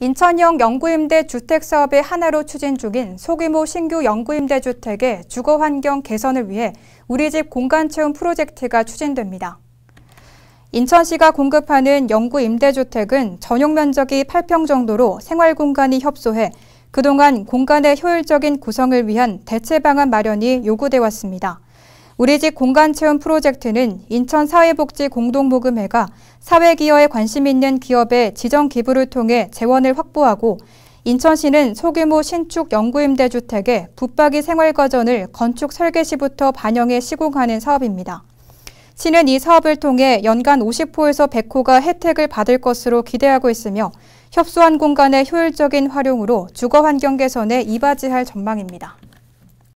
인천형 영구임대 주택 사업의 하나로 추진 중인 소규모 신규 영구임대 주택의 주거 환경 개선을 위해 우리 집 공간 채움 프로젝트가 추진됩니다. 인천시가 공급하는 영구임대 주택은 전용 면적이 8평 정도로 생활 공간이 협소해 그동안 공간의 효율적인 구성을 위한 대체 방안 마련이 요구돼 왔습니다. 우리 집 공간 채움 프로젝트는 인천 사회복지 공동모금회가 사회 기여에 관심 있는 기업의 지정 기부를 통해 재원을 확보하고 인천시는 소규모 신축 연구임대 주택의 붙박이 생활과전을 건축 설계 시부터 반영해 시공하는 사업입니다. 시는 이 사업을 통해 연간 50호에서 100호가 혜택을 받을 것으로 기대하고 있으며 협소한 공간의 효율적인 활용으로 주거 환경 개선에 이바지할 전망입니다.